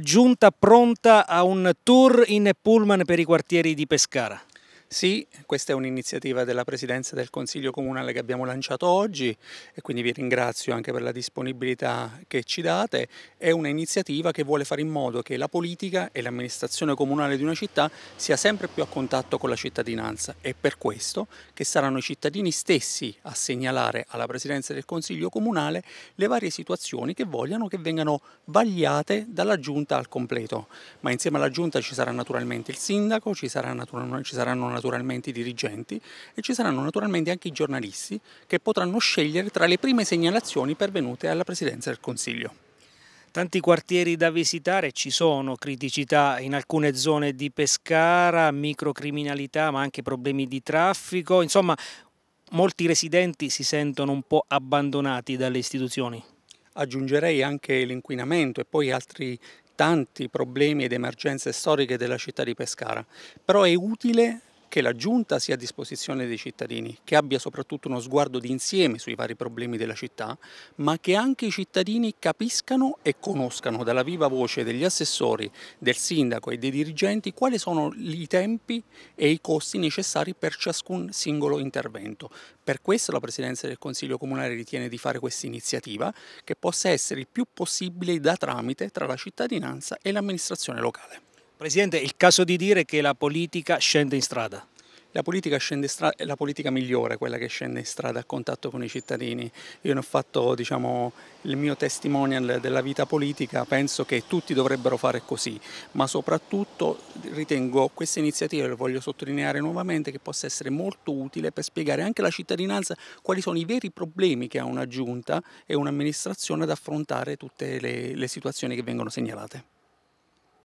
giunta pronta a un tour in pullman per i quartieri di Pescara. Sì, questa è un'iniziativa della Presidenza del Consiglio Comunale che abbiamo lanciato oggi e quindi vi ringrazio anche per la disponibilità che ci date. È un'iniziativa che vuole fare in modo che la politica e l'amministrazione comunale di una città sia sempre più a contatto con la cittadinanza. È per questo che saranno i cittadini stessi a segnalare alla Presidenza del Consiglio Comunale le varie situazioni che vogliano che vengano vagliate dalla Giunta al completo. Ma insieme alla Giunta ci sarà naturalmente il Sindaco, ci, sarà ci saranno naturalmente i dirigenti e ci saranno naturalmente anche i giornalisti che potranno scegliere tra le prime segnalazioni pervenute alla Presidenza del Consiglio. Tanti quartieri da visitare, ci sono criticità in alcune zone di Pescara, microcriminalità ma anche problemi di traffico, insomma molti residenti si sentono un po' abbandonati dalle istituzioni. Aggiungerei anche l'inquinamento e poi altri tanti problemi ed emergenze storiche della città di Pescara, però è utile che la Giunta sia a disposizione dei cittadini, che abbia soprattutto uno sguardo d'insieme sui vari problemi della città, ma che anche i cittadini capiscano e conoscano dalla viva voce degli assessori, del sindaco e dei dirigenti quali sono i tempi e i costi necessari per ciascun singolo intervento. Per questo la Presidenza del Consiglio Comunale ritiene di fare questa iniziativa che possa essere il più possibile da tramite tra la cittadinanza e l'amministrazione locale. Presidente, è il caso di dire che la politica scende in strada. La politica, scende strada, è la politica migliore, quella che scende in strada a contatto con i cittadini. Io ne ho fatto diciamo, il mio testimonial della vita politica, penso che tutti dovrebbero fare così, ma soprattutto ritengo questa iniziativa, lo voglio sottolineare nuovamente, che possa essere molto utile per spiegare anche alla cittadinanza quali sono i veri problemi che ha una giunta e un'amministrazione ad affrontare tutte le, le situazioni che vengono segnalate.